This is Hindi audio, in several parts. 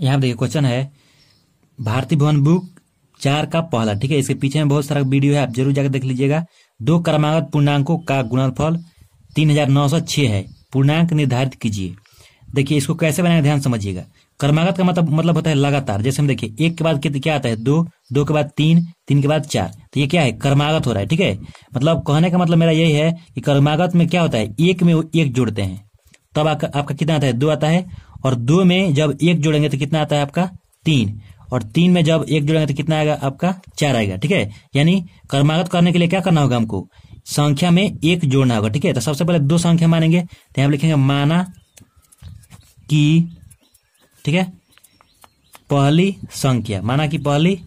यहाँ देखिए क्वेश्चन है भारतीय भवन बुक चार का पहला ठीक है इसके पीछे में बहुत सारा वीडियो है आप जरूर जाकर देख लीजिएगा दो क्रमागत पूर्णांकों का गुणनफल तीन हजार नौ सौ छह है पूर्णांक निर्धारित कीजिए देखिए इसको कैसे बनाएंगे ध्यान समझिएगा क्रमागत का मतलब मतलब होता है लगातार जैसे हम देखिए एक के बाद तो क्या आता है दो दो के बाद तीन तीन के बाद चार तो ये क्या है क्रमागत हो रहा है ठीक है मतलब कहने का मतलब मेरा यही है कि क्रमागत में क्या होता है एक में वो एक जोड़ते हैं तब आपका आपका कितना आता है दो आता है और दो में जब एक जोड़ेंगे तो कितना आता है आपका तीन और तीन में जब एक जोड़ेंगे तो कितना आएगा आपका चार आएगा ठीक है यानी कर्मागत करने के लिए क्या करना होगा हमको संख्या में एक जोड़ना होगा ठीक है तो सबसे पहले दो संख्या मानेंगे तो यहां लिखेंगे माना की ठीक है पहली संख्या माना की पहली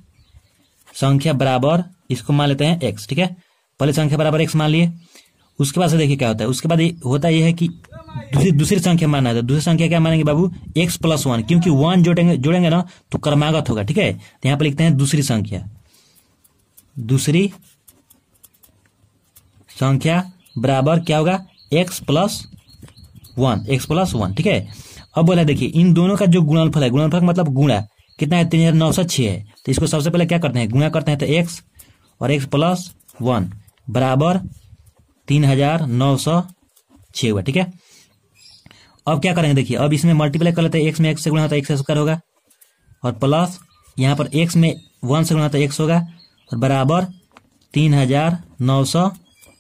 संख्या बराबर इसको मान लेते हैं एक्स ठीक है पहली संख्या बराबर एक्स मान लिए उसके बाद से देखिए क्या होता है उसके बाद होता यह है कि दूसरी दूसरी संख्या मानना है तो दूसरी संख्या क्या मानेंगे बाबू एक्स प्लस वन क्योंकि वन जोड़ेंगे जोड़ेंगे ना तो कर्मागत होगा ठीक है तो यहां पर लिखते हैं दूसरी संख्या दूसरी संख्या बराबर क्या होगा x plus one x plus one ठीक है अब बोला देखिए इन दोनों का जो गुणनफल है गुणनफल मतलब गुणा कितना है तीन हजार नौ सौ छह है तो इसको सबसे पहले क्या करते हैं गुणा करते हैं तो एक्स और एक्स प्लस वन बराबर तीन हजार नौ सौ छः हुआ ठीक है अब क्या करेंगे देखिए अब इसमें मल्टीप्लाई कर लेते हैं एक्स में एक्स से गुणा होता है एक्स स्क्वायर होगा और प्लस यहाँ पर एक्स में वन से गुणा होता है एक्स होगा और बराबर तीन हजार नौ सौ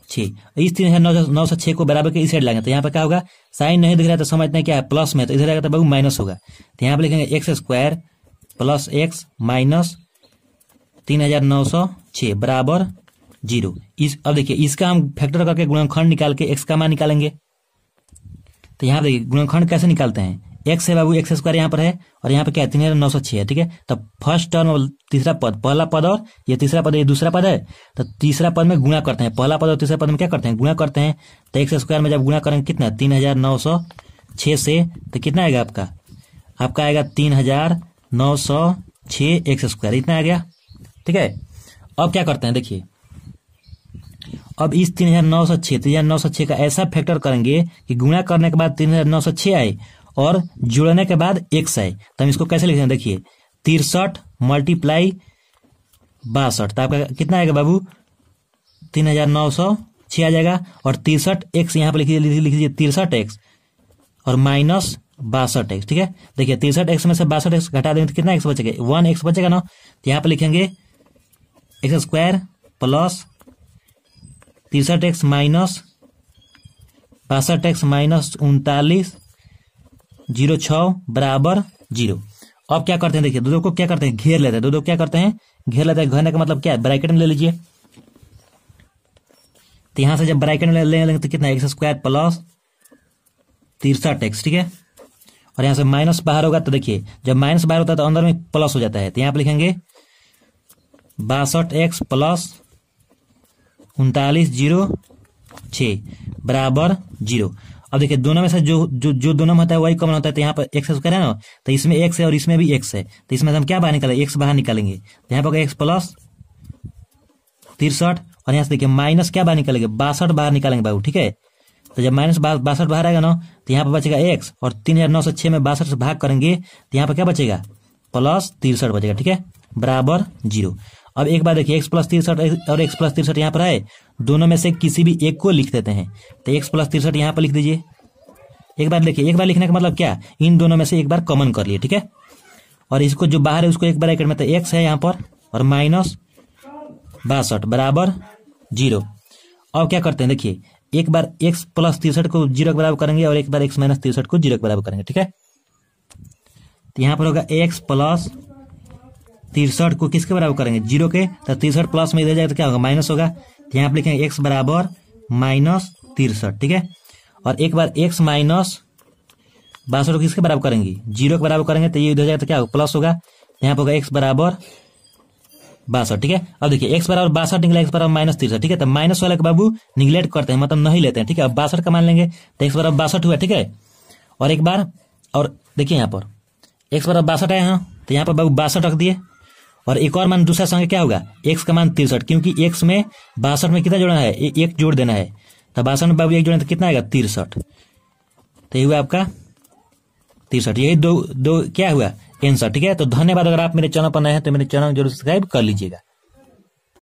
छः इस तीन हजार नौ सौ नौ छः को बराबर के इस साइड लाएंगे तो यहाँ पर क्या होगा साइन नहीं दिख रहा है तो समझते हैं क्या है प्लस में तो इधर आएगा तो बाबू माइनस होगा तो यहाँ पर लिखेंगे x square plus x minus तीन हजार नौ सौ छः बराबर जीरो इस अब देखिए इसका हम फैक्टर करके गुणनखंड निकाल के एक्स का मान निकालेंगे तो यहाँ देखिए गुणनखंड कैसे निकालते हैं एक्स है बाबू एक्स स्क्वायर यहाँ पर है और यहाँ पर क्या है तीन हजार नौ सौ छह है ठीक है तो फर्स्ट टर्म और तीसरा पद पहला पद और ये तीसरा पद ये दूसरा पद है तो तीसरा पद में गुणा करते हैं पहला पद और तीसरा पद में क्या करते हैं गुणा करते हैं तो एक्स स्क्वायर में जब गुणा करेंगे कितना तीन हजार नौ सौ छह से तो कितना आएगा आपका आपका आएगा तीन हजार नौ सौ छह एक्स स्क्वायर इतना आ गया ठीक है अब क्या करते हैं देखिए अब इस तीन हजार नौ सौ छह तीन हजार नौ सौ छह का ऐसा फैक्टर करेंगे कि गुणा करने के बाद तीन हजार नौ सौ छह आए और जुड़ने के बाद एक सौ आए तो हम इसको कैसे लिखेंगे देखिए तिरसठ मल्टीप्लाई बासठ तो आपका कितना आएगा बाबू तीन हजार नौ सौ छह आ जाएगा और तिरसठ एक्स यहाँ पर लिख लीजिए तिरसठ एक्स और माइनस बासठ एक्स ठीक है देखिए तिरसठ एक्स में से बासठ एक्स घटा देंगे तो कितना एक्स बचेगा वन एक्स बचेगा ना तो यहाँ पर लिखेंगे एक्स स्क्वायर प्लस तिरसठ एक्स माइनस बासठ एक्स माइनस उनतालीस जीरो छ बराबर जीरो अब क्या करते हैं देखिए दो दो को क्या करते हैं घेर लेते हैं दो दो क्या करते हैं घेर लेते हैं घेरने का मतलब क्या है ब्रैकेट में ले लीजिए तो यहां से जब ब्रैकेट में ले लेंगे तो कितना एक्स स्क्वायर प्लस तिरसठ एक्स ठीक है और यहां से माइनस बाहर होगा तो देखिए जब माइनस बाहर होता है तो अंदर में प्लस हो जाता है तो यहां पर लिखेंगे बासठ एक्स प्लस उनतालीस जीरो छ बराबर जीरो अब देखिए दोनों में से जो जो जो दोनों में होता है वही कॉमन होता है तो यहाँ पर एक्स स्क्वायर ना तो इसमें एक्स है और इसमें भी एक्स है तो इसमें से हम क्या बाहर निकालेंगे एक्स बाहर निकालेंगे तो यहाँ पर एक्स प्लस तिरसठ और यहाँ से देखिए माइनस क्या बाहर निकालेंगे बासठ बाहर निकालेंगे बाबू ठीक है तो जब माइनस बासठ बाहर आएगा ना तो यहाँ पर बचेगा एक्स और तीन हजार नौ सौ छह में बासठ से भाग करेंगे तो यहाँ पर क्या बचेगा प्लस तिरसठ बचेगा ठीक है बराबर जीरो अब एक बार देखिए एक्स प्लस तिरसठ और एक्स प्लस तिरसठ यहाँ पर आए दोनों में से किसी भी एक को लिख देते हैं तो एक्स प्लस तिरसठ यहाँ पर लिख दीजिए एक बार देखिए एक बार लिखने का मतलब क्या इन दोनों में से एक बार कॉमन कर लिए ठीक है और इसको जो बाहर है उसको एक बार एक मतलब तो एक्स है यहाँ पर और माइनस बासठ बराबर जीरो अब क्या करते हैं देखिए एक बार एक्स प्लस तिरसठ को जीरो के बराबर करेंगे और एक बार एक्स माइनस तिरसठ को जीरो के बराबर करेंगे ठीक है तो यहाँ पर होगा एक्स प्लस तिरसठ को किसके बराबर करेंगे जीरो के तो तिरसठ प्लस में इधर जाएगा तो क्या होगा माइनस होगा तो यहाँ पर लिखेंगे एक्स बराबर माइनस तिरसठ ठीक है और एक बार एक्स माइनस बासठ को किसके बराबर करेंगे जीरो के बराबर करेंगे तो ये इधर जाएगा तो क्या होगा प्लस होगा यहाँ पर होगा एक्स बराबर बासठ ठीक है अब देखिए एक्स बराबर बासठ निकला एक्स बराबर माइनस तिरसठ ठीक है तो माइनस वाला के बाबू निगलेक्ट करते हैं मतलब नहीं लेते हैं ठीक है अब बासठ का मान लेंगे तो एक्स बराबर बासठ हुआ ठीक है और एक बार और देखिए यहाँ पर एक्स बराबर बासठ आए यहाँ तो यहाँ पर बाबू बासठ रख दिए और एक और मान दूसरा संख्या क्या होगा एक्स का मान तिरसठ क्योंकि एक्स में बासठ में कितना जोड़ना है ए, एक जोड़ देना है तो बासठ में बाबू एक जोड़ना तो कितना आएगा तिरसठ तो ये हुआ आपका तिरसठ यही दो दो क्या हुआ एंसर ठीक है तो धन्यवाद अगर आप मेरे चैनल पर नए हैं तो मेरे चैनल जरूर सब्सक्राइब कर लीजिएगा